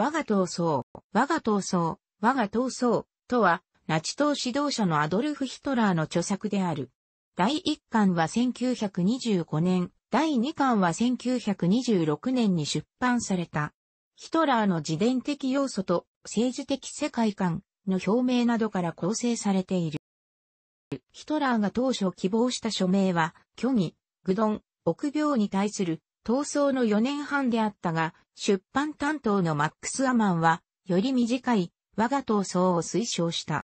我が闘争、我が闘争、我が闘争とは、ナチ党指導者のアドルフ・ヒトラーの著作である。第1巻は1925年、第2巻は1926年に出版された。ヒトラーの自伝的要素と政治的世界観の表明などから構成されている。ヒトラーが当初希望した署名は、虚偽、愚鈍、臆病に対する闘争の4年半であったが、出版担当のマックス・アマンは、より短い我が闘争を推奨した。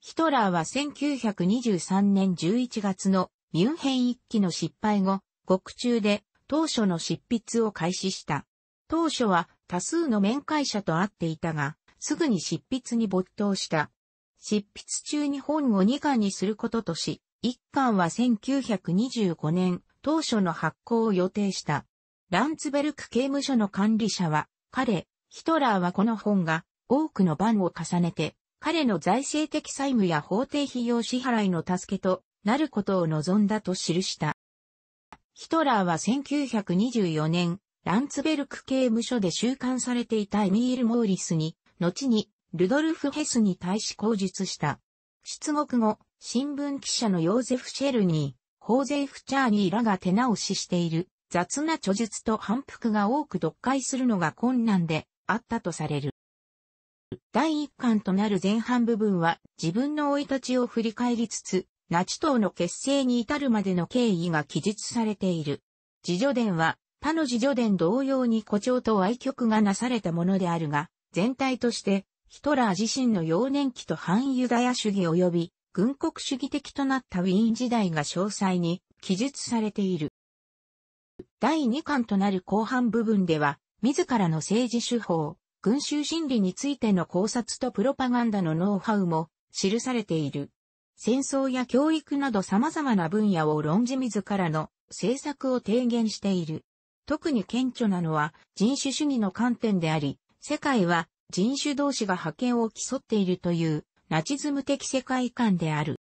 ヒトラーは1923年11月のミュンヘン一揆の失敗後、獄中で当初の執筆を開始した。当初は多数の面会者と会っていたが、すぐに執筆に没頭した。執筆中に本を2巻にすることとし、1巻は1925年当初の発行を予定した。ランツベルク刑務所の管理者は、彼、ヒトラーはこの本が多くの番を重ねて、彼の財政的債務や法定費用支払いの助けとなることを望んだと記した。ヒトラーは1924年、ランツベルク刑務所で収監されていたエミール・モーリスに、後にルドルフ・ヘスに対し口述した。出獄後、新聞記者のヨーゼフ・シェルニー、ホーゼフ・チャーニーらが手直ししている雑な著述と反復が多く読解するのが困難であったとされる。第一巻となる前半部分は自分の生い立ちを振り返りつつ、ナチ党の結成に至るまでの経緯が記述されている。自助伝は他の自助伝同様に誇張と愛曲がなされたものであるが、全体としてヒトラー自身の幼年期と反ユダヤ主義及び軍国主義的となったウィーン時代が詳細に記述されている。第2巻となる後半部分では、自らの政治手法、群衆心理についての考察とプロパガンダのノウハウも記されている。戦争や教育など様々な分野を論じ自らの政策を提言している。特に顕著なのは人種主義の観点であり、世界は人種同士が覇権を競っているというナチズム的世界観である。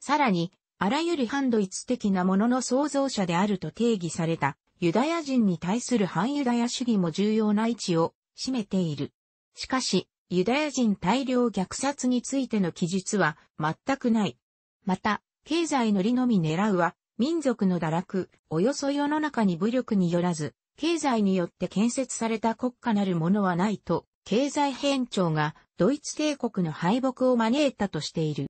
さらに、あらゆる反ドイツ的なものの創造者であると定義された、ユダヤ人に対する反ユダヤ主義も重要な位置を占めている。しかし、ユダヤ人大量虐殺についての記述は全くない。また、経済の利のみ狙うは、民族の堕落、およそ世の中に武力によらず、経済によって建設された国家なるものはないと、経済変調がドイツ帝国の敗北を招いたとしている。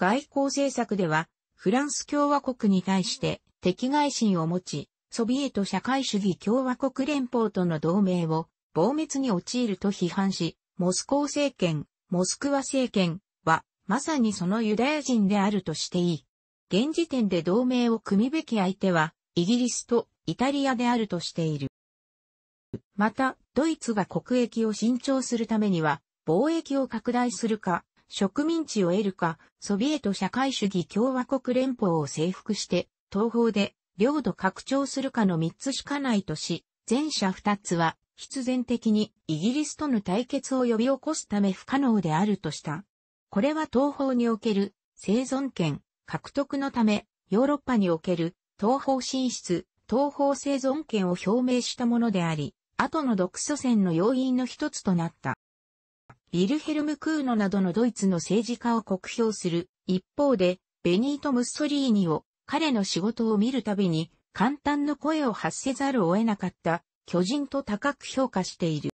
外交政策では、フランス共和国に対して敵外心を持ち、ソビエト社会主義共和国連邦との同盟を亡滅に陥ると批判し、モスコー政権、モスクワ政権は、まさにそのユダヤ人であるとしていい。現時点で同盟を組むべき相手は、イギリスとイタリアであるとしている。また、ドイツが国益を伸長するためには、貿易を拡大するか、植民地を得るか、ソビエト社会主義共和国連邦を征服して、東方で領土拡張するかの三つしかないとし、前者二つは必然的にイギリスとの対決を呼び起こすため不可能であるとした。これは東方における生存権獲得のため、ヨーロッパにおける東方進出、東方生存権を表明したものであり、後の独ソ戦の要因の一つとなった。ビルヘルム・クーノなどのドイツの政治家を酷評する。一方で、ベニート・ムッソリーニを彼の仕事を見るたびに簡単な声を発せざるを得なかった巨人と高く評価している。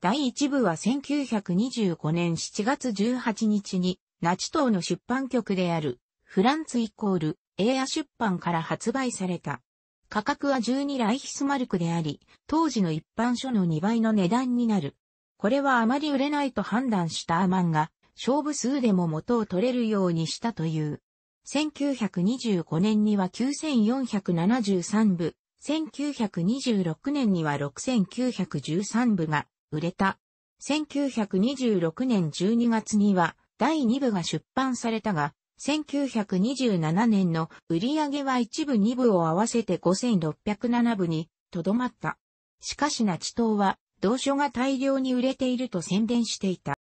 第一部は1925年7月18日にナチ党の出版局であるフランツイコールエア出版から発売された。価格は12ライヒスマルクであり、当時の一般書の2倍の値段になる。これはあまり売れないと判断したアマンが、勝負数でも元を取れるようにしたという。1925年には9473部、1926年には6913部が売れた。1926年12月には第2部が出版されたが、1927年の売り上げは一部二部を合わせて5607部にとどまった。しかしナチ党は同書が大量に売れていると宣伝していた。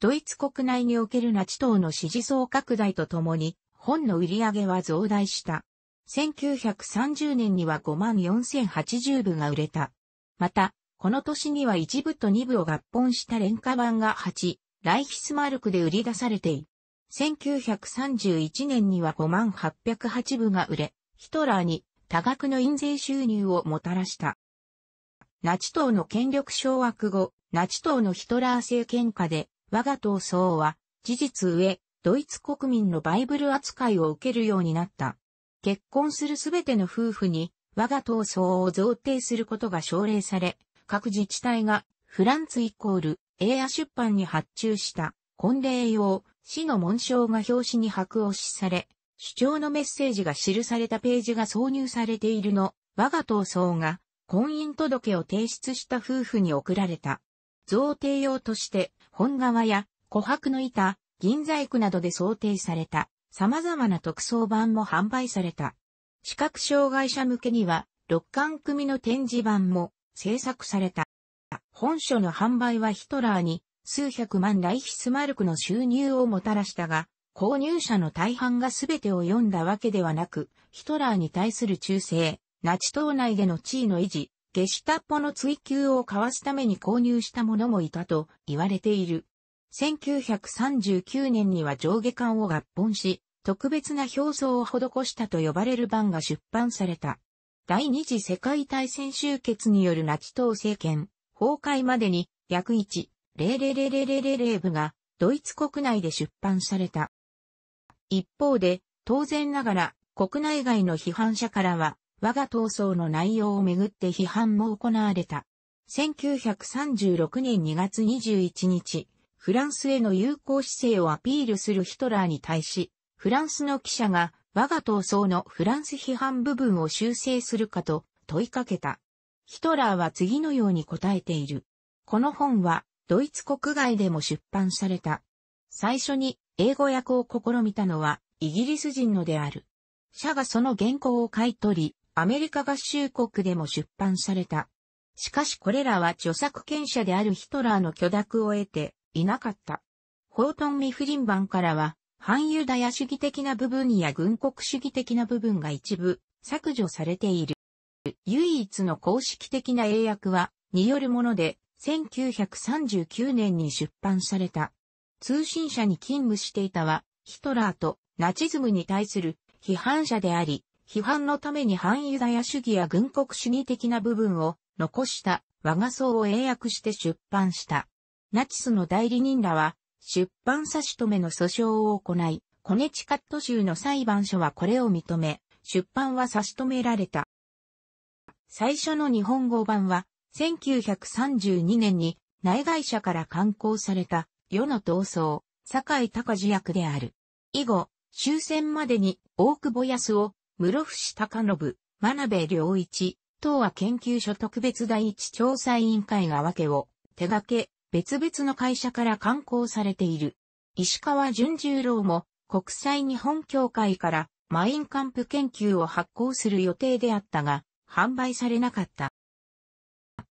ドイツ国内におけるナチ党の支持層拡大とともに、本の売り上げは増大した。1930年には54,080部が売れた。また、この年には1部と2部を合本した廉価版が8、ライヒスマルクで売り出されている。1931年には5808部が売れ、ヒトラーに多額の印税収入をもたらした。ナチ党の権力掌握後、ナチ党のヒトラー政権下で、我が党総は、事実上、ドイツ国民のバイブル扱いを受けるようになった。結婚するすべての夫婦に、我が闘争を贈呈することが奨励され、各自治体がフランツイコールエア出版に発注した婚礼用市の紋章が表紙に白押しされ、主張のメッセージが記されたページが挿入されているの、我が闘争が婚姻届を提出した夫婦に送られた。贈呈用として、本革や琥珀の板、銀細工などで想定された様々な特装版も販売された。視覚障害者向けには、六巻組の展示版も制作された。本書の販売はヒトラーに数百万ライヒスマルクの収入をもたらしたが、購入者の大半が全てを読んだわけではなく、ヒトラーに対する忠誠、ナチ党内での地位の維持、ゲシュタッポの追求を交わすために購入した者もいたと言われている。1939年には上下巻を合本し、特別な表層を施したと呼ばれる版が出版された。第二次世界大戦終結によるナチ党政権、崩壊までに約1.0000000部がドイツ国内で出版された。一方で、当然ながら国内外の批判者からは、我が闘争の内容をめぐって批判も行われた。1936年2月21日、フランスへの友好姿勢をアピールするヒトラーに対し、フランスの記者が我が闘争のフランス批判部分を修正するかと問いかけた。ヒトラーは次のように答えている。この本はドイツ国外でも出版された。最初に英語訳を試みたのはイギリス人のである。社がその原稿を買い取り、アメリカ合衆国でも出版された。しかしこれらは著作権者であるヒトラーの許諾を得ていなかった。ホートン・ミフリン版からは、反ユダヤ主義的な部分や軍国主義的な部分が一部削除されている。唯一の公式的な英訳は、によるもので、1939年に出版された。通信社に勤務していたは、ヒトラーとナチズムに対する批判者であり、批判のために反ユダヤ主義や軍国主義的な部分を残した我が層を英訳して出版した。ナチスの代理人らは出版差し止めの訴訟を行い、コネチカット州の裁判所はこれを認め、出版は差し止められた。最初の日本語版は1932年に内外者から刊行された世の闘争、堺井隆司役である。以後、終戦までに大久保康夫、室伏隆信、真鍋良一、東亜研究所特別第一調査委員会が分けを手掛け、別々の会社から刊行されている。石川淳十郎も国際日本協会からマインカンプ研究を発行する予定であったが、販売されなかった。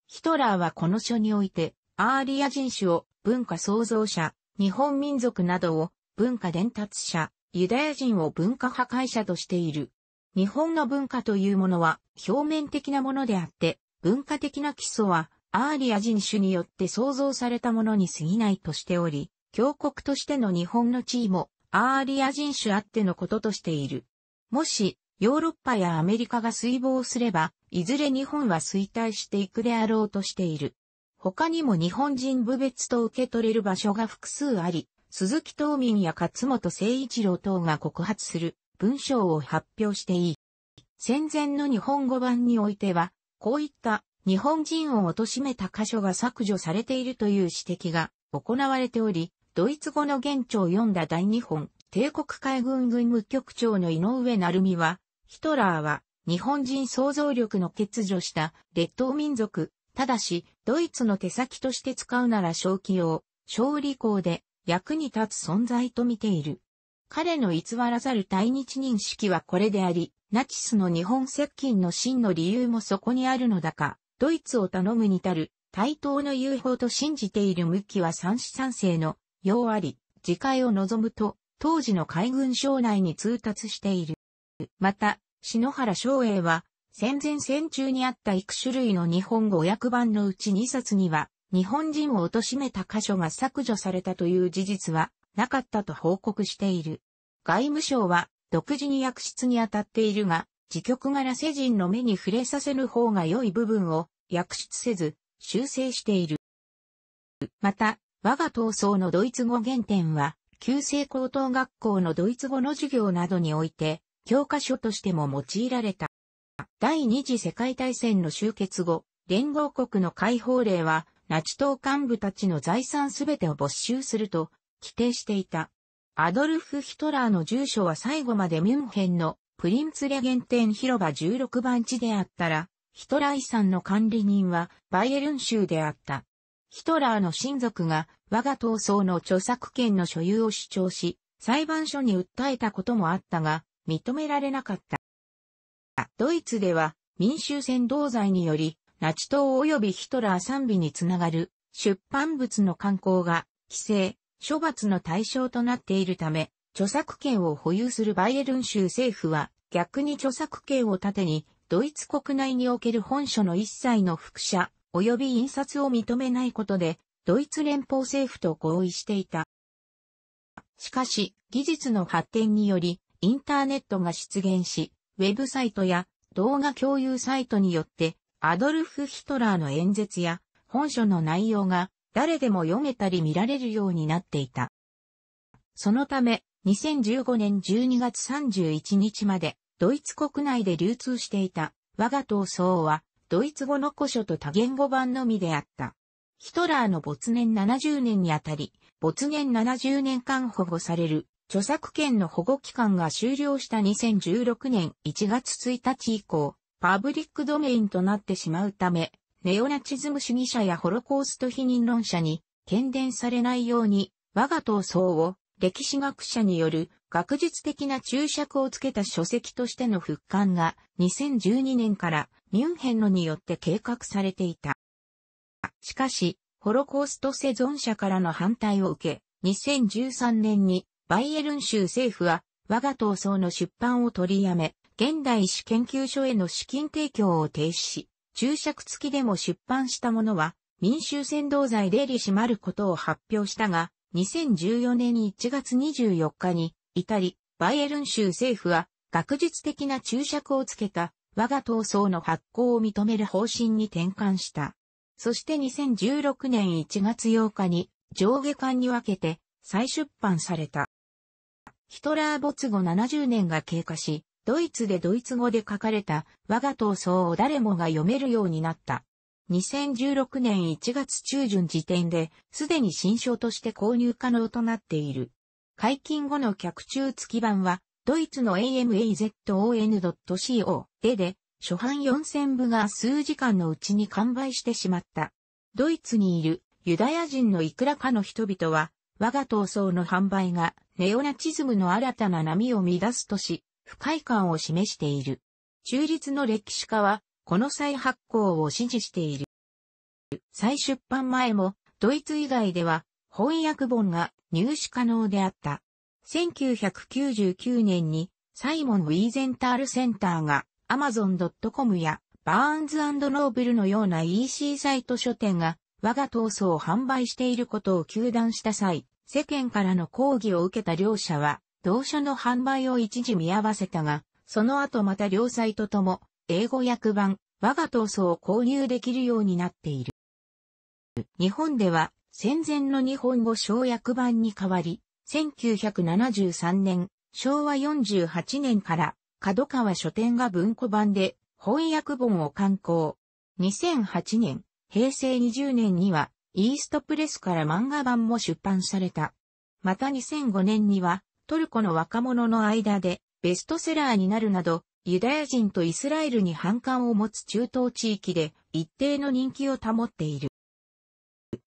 ヒトラーはこの書において、アーリア人種を文化創造者、日本民族などを文化伝達者、ユダヤ人を文化破壊者としている。日本の文化というものは表面的なものであって、文化的な基礎はアーリア人種によって創造されたものに過ぎないとしており、強国としての日本の地位もアーリア人種あってのこととしている。もし、ヨーロッパやアメリカが水亡すれば、いずれ日本は衰退していくであろうとしている。他にも日本人部別と受け取れる場所が複数あり、鈴木東民や勝本誠一郎等が告発する文章を発表していい。戦前の日本語版においては、こういった日本人を貶めた箇所が削除されているという指摘が行われており、ドイツ語の現状を読んだ大日本帝国海軍軍務局長の井上成美は、ヒトラーは日本人想像力の欠如した列島民族、ただし、ドイツの手先として使うなら正気を、勝利校で役に立つ存在と見ている。彼の偽らざる対日認識はこれであり、ナチスの日本接近の真の理由もそこにあるのだか、ドイツを頼むに至る、対等の友 o と信じている向きは三四三世の、ようあり、次回を望むと、当時の海軍省内に通達している。また、篠原省英は、戦前戦中にあった幾種類の日本語訳版のうち2冊には、日本人を貶めた箇所が削除されたという事実は、なかったと報告している。外務省は独自に薬室に当たっているが、自局柄世人の目に触れさせぬ方が良い部分を薬室せず修正している。また、我が闘争のドイツ語原点は、旧制高等学校のドイツ語の授業などにおいて、教科書としても用いられた。第二次世界大戦の終結後、連合国の解放令は、ナチ党幹部たちの財産すべてを没収すると規定していた。アドルフ・ヒトラーの住所は最後までミュンヘンのプリンツレゲンテン広場16番地であったら、ヒトラー遺産の管理人はバイエルン州であった。ヒトラーの親族が我が闘争の著作権の所有を主張し、裁判所に訴えたこともあったが、認められなかった。ドイツでは民衆扇動罪により、ナチ党及びヒトラー賛美につながる出版物の刊行が規制、処罰の対象となっているため、著作権を保有するバイエルン州政府は、逆に著作権を盾に、ドイツ国内における本書の一切の複写、及び印刷を認めないことで、ドイツ連邦政府と合意していた。しかし、技術の発展により、インターネットが出現し、ウェブサイトや動画共有サイトによって、アドルフ・ヒトラーの演説や本書の内容が誰でも読めたり見られるようになっていた。そのため、2015年12月31日まで、ドイツ国内で流通していた、我が闘争は、ドイツ語の古書と多言語版のみであった。ヒトラーの没年70年にあたり、没年70年間保護される、著作権の保護期間が終了した2016年1月1日以降、パブリックドメインとなってしまうため、ネオナチズム主義者やホロコースト否認論者に、喧伝されないように、我が闘争を、歴史学者による学術的な注釈をつけた書籍としての復刊が2012年からミュンヘンのによって計画されていた。しかし、ホロコースト生存者からの反対を受け、2013年にバイエルン州政府は我が闘争の出版を取りやめ、現代史研究所への資金提供を停止し、注釈付きでも出版したものは、民衆扇動罪で利しまることを発表したが、2014年1月24日に、イタリ、バイエルン州政府は、学術的な注釈をつけた、我が闘争の発行を認める方針に転換した。そして2016年1月8日に、上下巻に分けて、再出版された。ヒトラー没後70年が経過し、ドイツでドイツ語で書かれた我が闘争を誰もが読めるようになった。2016年1月中旬時点で、すでに新書として購入可能となっている。解禁後の客中付き版は、ドイツの amazon.co でで、初版4000部が数時間のうちに完売してしまった。ドイツにいるユダヤ人のいくらかの人々は、我が闘争の販売がネオナチズムの新たな波を乱すとし、不快感を示している。中立の歴史家は、この再発行を支持している。再出版前も、ドイツ以外では、翻訳本が入手可能であった。1999年に、サイモン・ウィーゼンタールセンターが、amazon.com や、バーンズノーブルのような EC サイト書店が、我が闘争を販売していることを求断した際、世間からの抗議を受けた両者は、同社の販売を一時見合わせたが、その後また両サイトとも、英語訳版、我が闘争を購入できるようになっている。日本では、戦前の日本語小訳版に代わり、1973年、昭和48年から、角川書店が文庫版で翻訳本を刊行。2008年、平成20年には、イーストプレスから漫画版も出版された。また2005年には、トルコの若者の間でベストセラーになるなど、ユダヤ人とイスラエルに反感を持つ中東地域で一定の人気を保っている。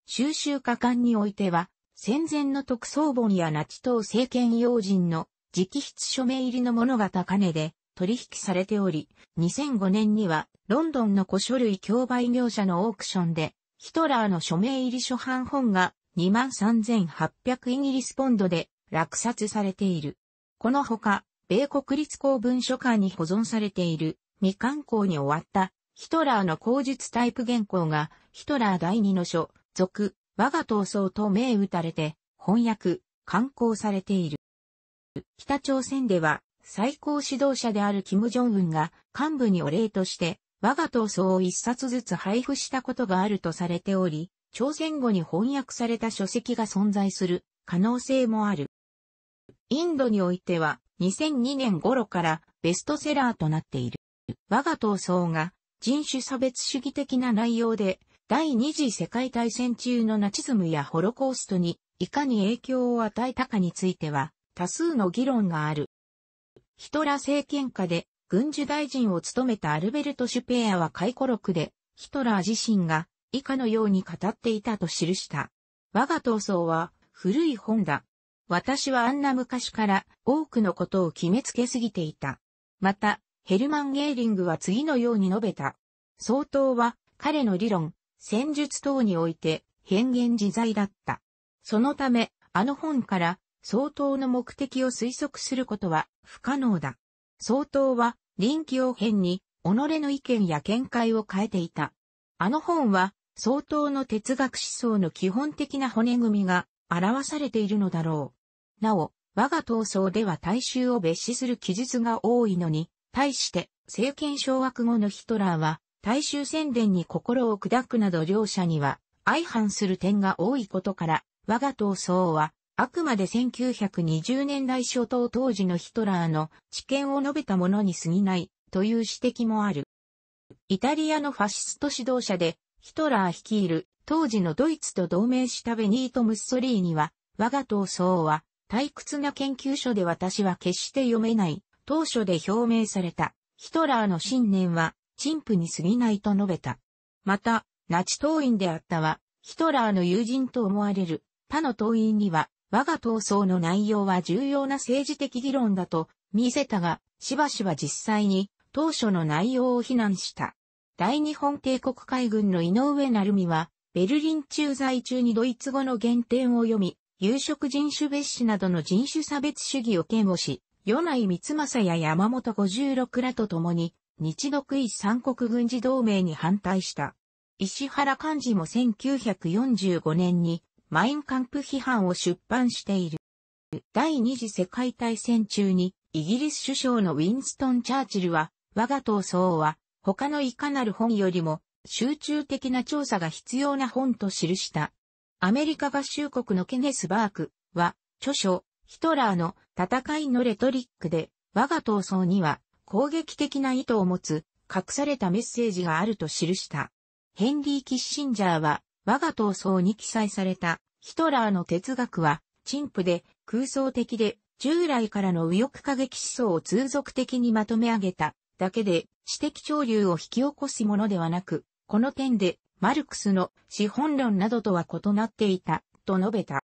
収集家間においては、戦前の特捜本やナチ党政権要人の直筆署名入りのものが高値で取引されており、2005年にはロンドンの古書類競売業者のオークションでヒトラーの署名入り初版本が23,800イギリスポンドで落札されている。このほか、米国立公文書館に保存されている未刊行に終わったヒトラーの口述タイプ原稿がヒトラー第二の書、続、我が闘争と銘打たれて翻訳、刊行されている。北朝鮮では最高指導者である金正恩が幹部にお礼として我が闘争を一冊ずつ配布したことがあるとされており、朝鮮語に翻訳された書籍が存在する可能性もある。インドにおいては2002年頃からベストセラーとなっている。我が闘争が人種差別主義的な内容で第二次世界大戦中のナチズムやホロコーストにいかに影響を与えたかについては多数の議論がある。ヒトラ政権下で軍需大臣を務めたアルベルト・シュペアは回顧録でヒトラー自身が以下のように語っていたと記した。我が闘争は古い本だ。私はあんな昔から多くのことを決めつけすぎていた。また、ヘルマン・ゲーリングは次のように述べた。相当は彼の理論、戦術等において変幻自在だった。そのため、あの本から相当の目的を推測することは不可能だ。相当は臨機応変に己の意見や見解を変えていた。あの本は相当の哲学思想の基本的な骨組みが表されているのだろう。なお、我が闘争では大衆を蔑視する記述が多いのに、対して政権掌握後のヒトラーは大衆宣伝に心を砕くなど両者には相反する点が多いことから、我が闘争はあくまで1920年代初頭当時のヒトラーの知見を述べたものに過ぎないという指摘もある。イタリアのファシスト指導者でヒトラー率いる当時のドイツと同盟したベニート・ムッソリーには、我が闘争は、退屈な研究所で私は決して読めない、当初で表明された、ヒトラーの信念は、陳腐に過ぎないと述べた。また、ナチ党員であったは、ヒトラーの友人と思われる、他の党員には、我が闘争の内容は重要な政治的議論だと見せたが、しばしば実際に当初の内容を非難した。大日本帝国海軍の井上成美は、ベルリン駐在中にドイツ語の原点を読み、有色人種別紙などの人種差別主義を嫌悪し、米内光政や山本五十六らと共に、日独一三国軍事同盟に反対した。石原幹事も1945年に、マインカンプ批判を出版している。第二次世界大戦中に、イギリス首相のウィンストン・チャーチルは、我が闘争は、他のいかなる本よりも、集中的な調査が必要な本と記した。アメリカ合衆国のケネス・バークは、著書、ヒトラーの戦いのレトリックで、我が闘争には攻撃的な意図を持つ隠されたメッセージがあると記した。ヘンリー・キッシンジャーは、我が闘争に記載されたヒトラーの哲学は、陳腐で空想的で従来からの右翼過激思想を通俗的にまとめ上げただけで知的潮流を引き起こすものではなく、この点で、マルクスの資本論などとは異なっていた、と述べた。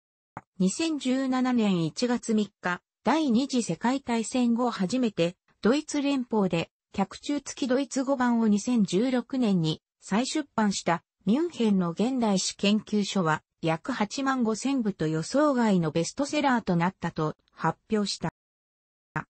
2017年1月3日、第二次世界大戦後初めて、ドイツ連邦で、客中付きドイツ語版を2016年に再出版したミュンヘンの現代史研究所は約8万5千部と予想外のベストセラーとなったと発表した。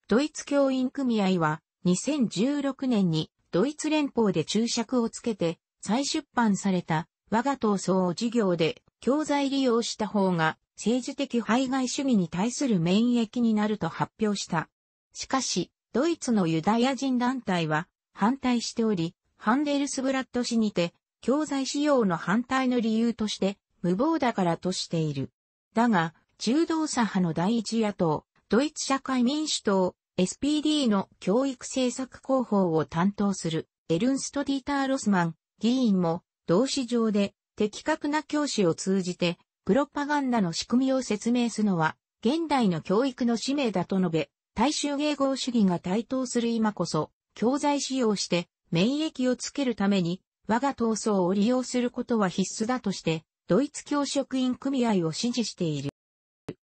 ドイツ教員組合は2016年にドイツ連邦で注釈をつけて再出版された我が闘争を授業で教材利用した方が政治的排外主義に対する免疫になると発表した。しかし、ドイツのユダヤ人団体は反対しており、ハンデルスブラッド氏にて、教材使用の反対の理由として、無謀だからとしている。だが、中道左派の第一野党、ドイツ社会民主党、SPD の教育政策広報を担当する、エルンスト・ディーター・ロスマン、議員も同市上で的確な教師を通じてプロパガンダの仕組みを説明するのは現代の教育の使命だと述べ、大衆迎合主義が台頭する今こそ教材使用して免疫をつけるために我が闘争を利用することは必須だとして、ドイツ教職員組合を支持している。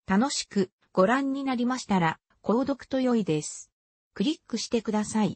楽しくご覧になりましたら、購読と良いです。クリックしてください。